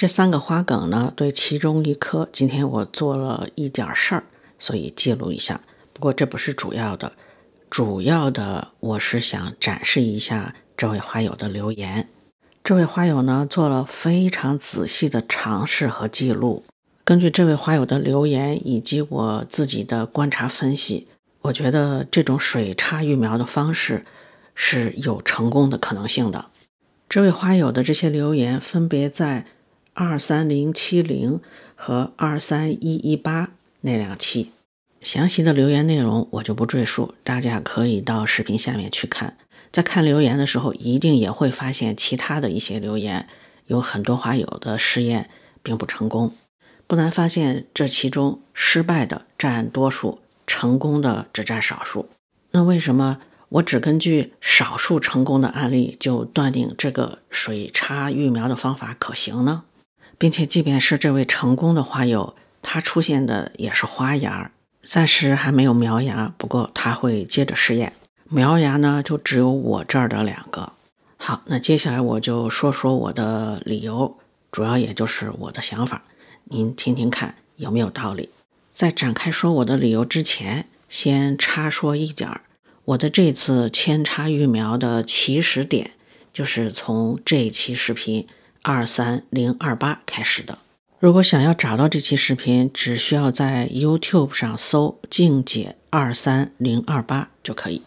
这三个花梗呢，对其中一棵，今天我做了一点儿事儿，所以记录一下。不过这不是主要的，主要的我是想展示一下这位花友的留言。这位花友呢做了非常仔细的尝试和记录。根据这位花友的留言以及我自己的观察分析，我觉得这种水插育苗的方式是有成功的可能性的。这位花友的这些留言分别在。二三零七零和二三一一八那两期，详细的留言内容我就不赘述，大家可以到视频下面去看。在看留言的时候，一定也会发现其他的一些留言，有很多花友的试验并不成功。不难发现，这其中失败的占多数，成功的只占少数。那为什么我只根据少数成功的案例就断定这个水插育苗的方法可行呢？并且，即便是这位成功的花友，他出现的也是花芽，暂时还没有苗芽。不过，他会接着试验苗芽呢，就只有我这儿的两个。好，那接下来我就说说我的理由，主要也就是我的想法，您听听看有没有道理。在展开说我的理由之前，先插说一点儿，我的这次扦插育苗的起始点就是从这一期视频。二三零二八开始的。如果想要找到这期视频，只需要在 YouTube 上搜“静姐二三零二八”就可以。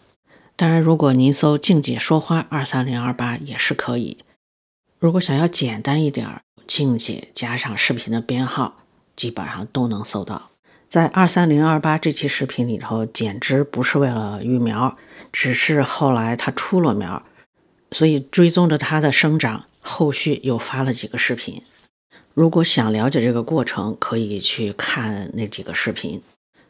当然，如果您搜“静姐说花二三零二八”也是可以。如果想要简单一点，静姐加上视频的编号，基本上都能搜到。在二三零二八这期视频里头，简直不是为了育苗，只是后来它出了苗，所以追踪着它的生长。后续又发了几个视频，如果想了解这个过程，可以去看那几个视频。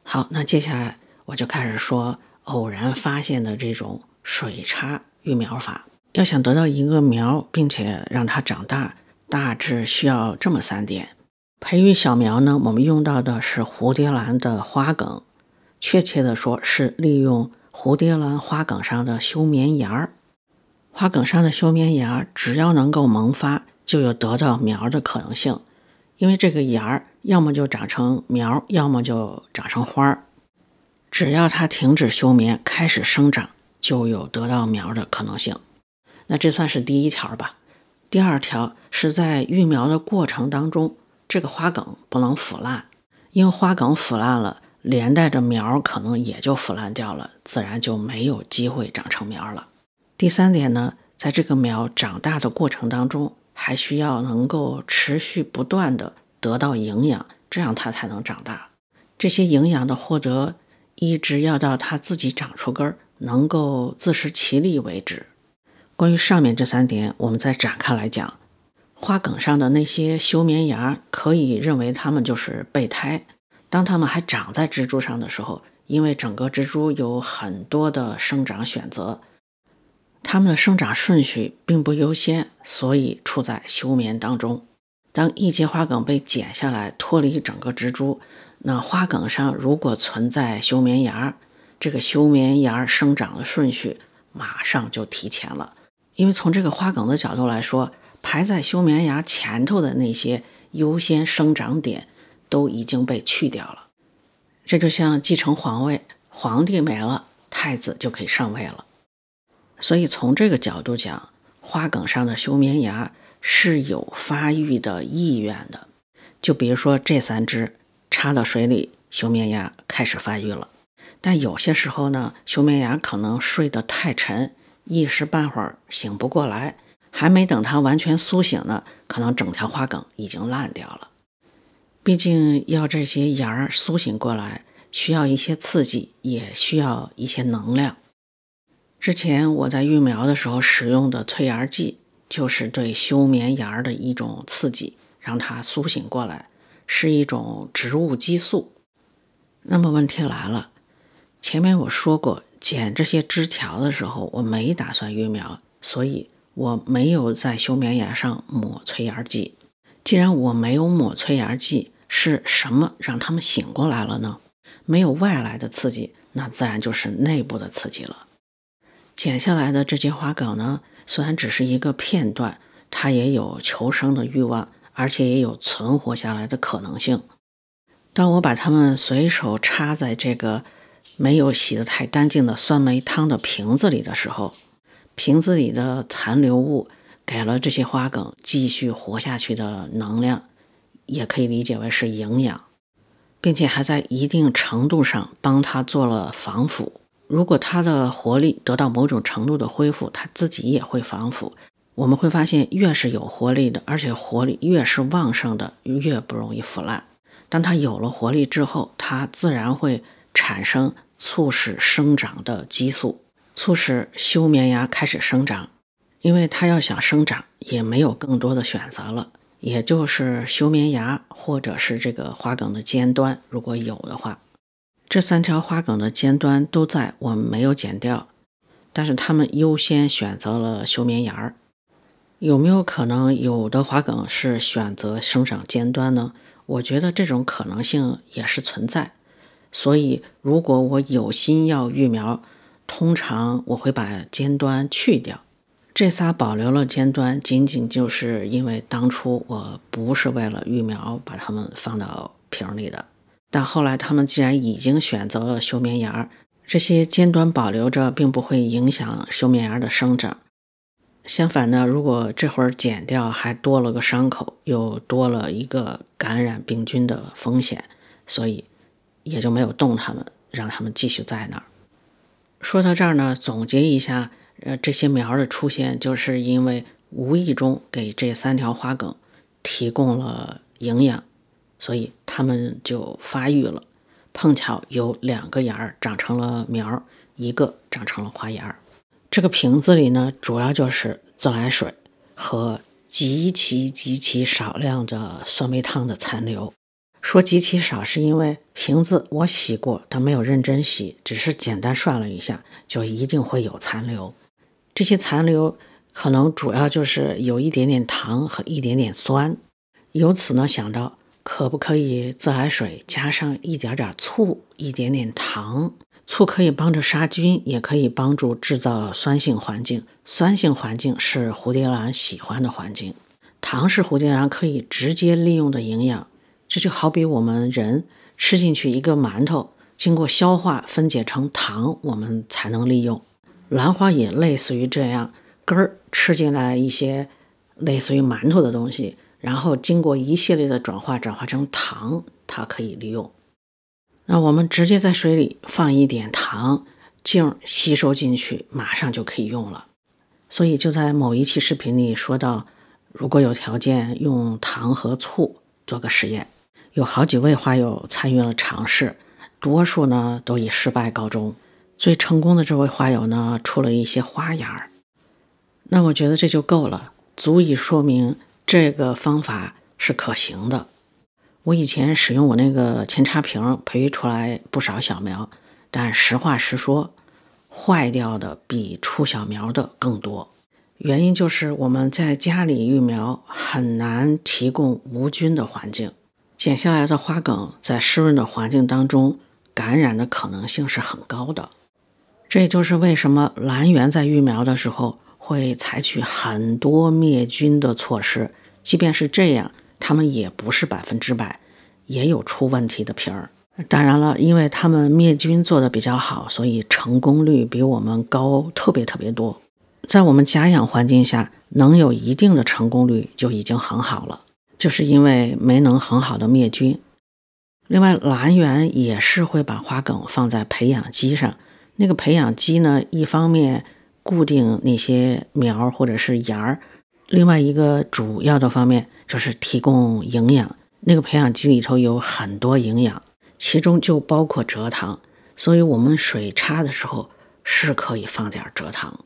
好，那接下来我就开始说偶然发现的这种水插育苗法。要想得到一个苗，并且让它长大，大致需要这么三点。培育小苗呢，我们用到的是蝴蝶兰的花梗，确切的说是利用蝴蝶兰花梗上的休眠芽儿。花梗上的休眠芽只要能够萌发，就有得到苗的可能性。因为这个芽儿要么就长成苗，要么就长成花儿。只要它停止休眠，开始生长，就有得到苗的可能性。那这算是第一条吧。第二条是在育苗的过程当中，这个花梗不能腐烂，因为花梗腐烂了，连带着苗可能也就腐烂掉了，自然就没有机会长成苗了。第三点呢，在这个苗长大的过程当中，还需要能够持续不断的得到营养，这样它才能长大。这些营养的获得，一直要到它自己长出根儿，能够自食其力为止。关于上面这三点，我们再展开来讲。花梗上的那些休眠芽，可以认为它们就是备胎。当它们还长在植株上的时候，因为整个植株有很多的生长选择。它们的生长顺序并不优先，所以处在休眠当中。当一节花梗被剪下来，脱离整个植株，那花梗上如果存在休眠芽，这个休眠芽生长的顺序马上就提前了。因为从这个花梗的角度来说，排在休眠芽前头的那些优先生长点都已经被去掉了。这就像继承皇位，皇帝没了，太子就可以上位了。所以从这个角度讲，花梗上的休眠芽是有发育的意愿的。就比如说这三只插到水里，休眠芽开始发育了。但有些时候呢，休眠芽可能睡得太沉，一时半会儿醒不过来。还没等它完全苏醒呢，可能整条花梗已经烂掉了。毕竟要这些芽儿苏醒过来，需要一些刺激，也需要一些能量。之前我在育苗的时候使用的催芽剂，就是对休眠芽的一种刺激，让它苏醒过来，是一种植物激素。那么问题来了，前面我说过，剪这些枝条的时候我没打算育苗，所以我没有在休眠芽上抹催芽剂。既然我没有抹催芽剂，是什么让它们醒过来了呢？没有外来的刺激，那自然就是内部的刺激了。剪下来的这些花梗呢，虽然只是一个片段，它也有求生的欲望，而且也有存活下来的可能性。当我把它们随手插在这个没有洗的太干净的酸梅汤的瓶子里的时候，瓶子里的残留物给了这些花梗继续活下去的能量，也可以理解为是营养，并且还在一定程度上帮它做了防腐。如果它的活力得到某种程度的恢复，它自己也会防腐。我们会发现，越是有活力的，而且活力越是旺盛的，越不容易腐烂。当它有了活力之后，它自然会产生促使生长的激素，促使休眠芽开始生长。因为它要想生长，也没有更多的选择了，也就是休眠芽或者是这个花梗的尖端，如果有的话。这三条花梗的尖端都在，我们没有剪掉，但是他们优先选择了休眠芽儿。有没有可能有的花梗是选择生长尖端呢？我觉得这种可能性也是存在。所以，如果我有心要育苗，通常我会把尖端去掉。这仨保留了尖端，仅仅就是因为当初我不是为了育苗把它们放到瓶里的。但后来他们既然已经选择了休眠芽儿，这些尖端保留着，并不会影响休眠芽的生长。相反呢，如果这会儿剪掉，还多了个伤口，又多了一个感染病菌的风险，所以也就没有动它们，让它们继续在那儿。说到这儿呢，总结一下，呃，这些苗的出现，就是因为无意中给这三条花梗提供了营养。所以它们就发育了，碰巧有两个芽儿长成了苗儿，一个长成了花芽儿。这个瓶子里呢，主要就是自来水和极其极其少量的酸梅汤的残留。说极其少，是因为瓶子我洗过，但没有认真洗，只是简单涮了一下，就一定会有残留。这些残留可能主要就是有一点点糖和一点点酸。由此呢想到。可不可以自来水加上一点点醋，一点点糖？醋可以帮着杀菌，也可以帮助制造酸性环境。酸性环境是蝴蝶兰喜欢的环境。糖是蝴蝶兰可以直接利用的营养。这就好比我们人吃进去一个馒头，经过消化分解成糖，我们才能利用。兰花也类似于这样，根儿吃进来一些类似于馒头的东西。然后经过一系列的转化，转化成糖，它可以利用。那我们直接在水里放一点糖，茎吸收进去，马上就可以用了。所以就在某一期视频里说到，如果有条件用糖和醋做个实验，有好几位花友参与了尝试，多数呢都以失败告终。最成功的这位花友呢出了一些花芽儿，那我觉得这就够了，足以说明。这个方法是可行的。我以前使用我那个扦插瓶培育出来不少小苗，但实话实说，坏掉的比出小苗的更多。原因就是我们在家里育苗很难提供无菌的环境，剪下来的花梗在湿润的环境当中感染的可能性是很高的。这就是为什么蓝园在育苗的时候。会采取很多灭菌的措施，即便是这样，他们也不是百分之百，也有出问题的皮儿。当然了，因为他们灭菌做的比较好，所以成功率比我们高特别特别多。在我们家养环境下，能有一定的成功率就已经很好了，就是因为没能很好的灭菌。另外，蓝源也是会把花梗放在培养基上，那个培养基呢，一方面。固定那些苗或者是芽儿，另外一个主要的方面就是提供营养。那个培养基里头有很多营养，其中就包括蔗糖，所以我们水插的时候是可以放点蔗糖。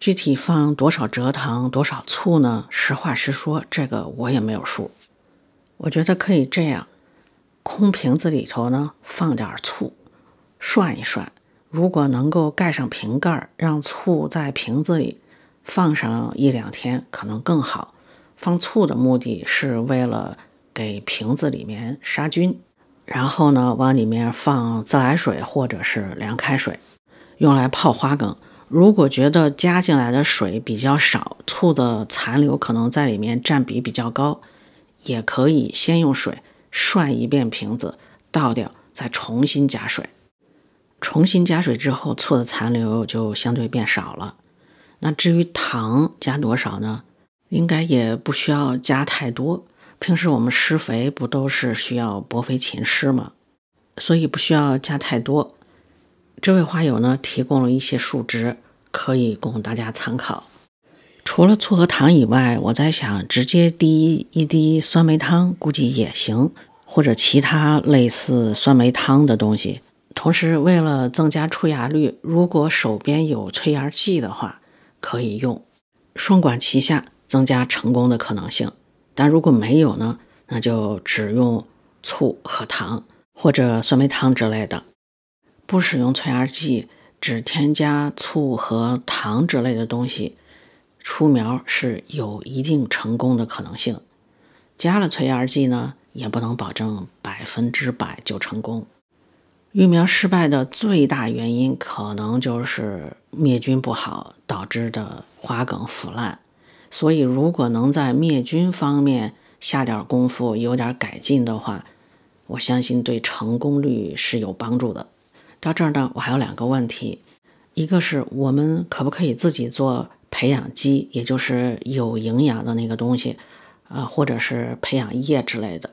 具体放多少蔗糖、多少醋呢？实话实说，这个我也没有数。我觉得可以这样：空瓶子里头呢放点醋，涮一涮。如果能够盖上瓶盖，让醋在瓶子里放上一两天，可能更好。放醋的目的是为了给瓶子里面杀菌，然后呢，往里面放自来水或者是凉开水，用来泡花梗。如果觉得加进来的水比较少，醋的残留可能在里面占比比较高，也可以先用水涮一遍瓶子，倒掉，再重新加水。重新加水之后，醋的残留就相对变少了。那至于糖加多少呢？应该也不需要加太多。平时我们施肥不都是需要薄肥勤施吗？所以不需要加太多。这位花友呢提供了一些数值，可以供大家参考。除了醋和糖以外，我在想，直接滴一滴酸梅汤估计也行，或者其他类似酸梅汤的东西。同时，为了增加出芽率，如果手边有催芽剂的话，可以用双管齐下，增加成功的可能性。但如果没有呢？那就只用醋和糖或者酸梅汤之类的，不使用催芽剂，只添加醋和糖之类的东西，出苗是有一定成功的可能性。加了催芽剂呢，也不能保证百分之百就成功。育苗失败的最大原因可能就是灭菌不好导致的花梗腐烂，所以如果能在灭菌方面下点功夫，有点改进的话，我相信对成功率是有帮助的。到这儿呢，我还有两个问题，一个是我们可不可以自己做培养基，也就是有营养的那个东西，呃，或者是培养液之类的。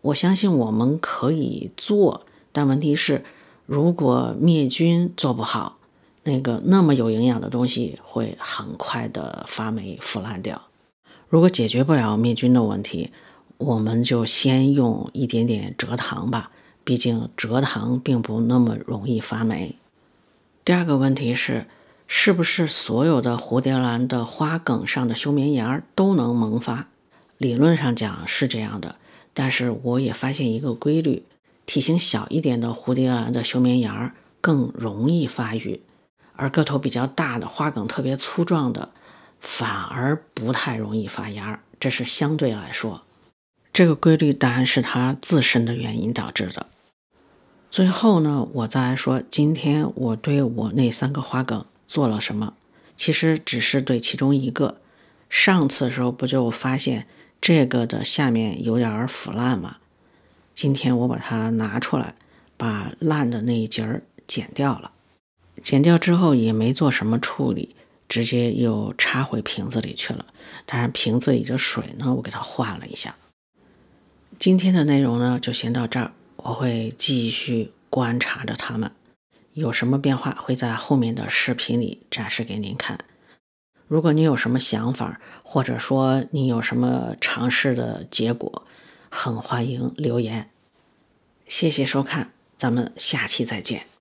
我相信我们可以做。但问题是，如果灭菌做不好，那个那么有营养的东西会很快的发霉腐烂掉。如果解决不了灭菌的问题，我们就先用一点点蔗糖吧，毕竟蔗糖并不那么容易发霉。第二个问题是，是不是所有的蝴蝶兰的花梗上的休眠芽都能萌发？理论上讲是这样的，但是我也发现一个规律。体型小一点的蝴蝶兰的休眠芽更容易发育，而个头比较大的花梗特别粗壮的反而不太容易发芽，这是相对来说，这个规律当然是它自身的原因导致的。最后呢，我再说今天我对我那三个花梗做了什么，其实只是对其中一个，上次的时候不就发现这个的下面有点腐烂吗？今天我把它拿出来，把烂的那一截儿剪掉了。剪掉之后也没做什么处理，直接又插回瓶子里去了。当然，瓶子里的水呢，我给它换了一下。今天的内容呢，就先到这儿。我会继续观察着它们有什么变化，会在后面的视频里展示给您看。如果你有什么想法，或者说你有什么尝试的结果，很欢迎留言，谢谢收看，咱们下期再见。